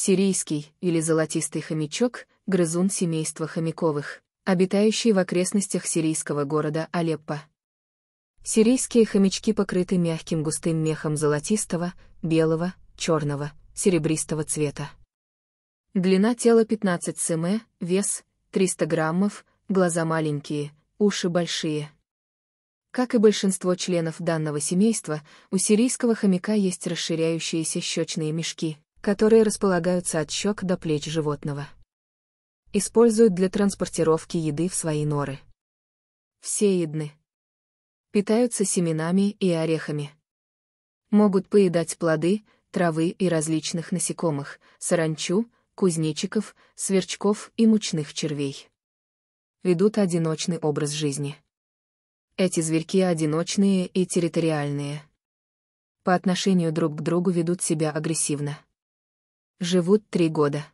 сирийский или золотистый хомячок, грызун семейства хомяковых, обитающий в окрестностях сирийского города Алеппо. Сирийские хомячки покрыты мягким густым мехом золотистого, белого, черного, серебристого цвета. Длина тела 15 см, вес 300 граммов, глаза маленькие, уши большие. Как и большинство членов данного семейства, у сирийского хомяка есть расширяющиеся щечные мешки, которые располагаются от щек до плеч животного. Используют для транспортировки еды в свои норы. Все едны. Питаются семенами и орехами. Могут поедать плоды, травы и различных насекомых, саранчу, кузнечиков, сверчков и мучных червей. Ведут одиночный образ жизни. Эти зверьки одиночные и территориальные. По отношению друг к другу ведут себя агрессивно живут три года.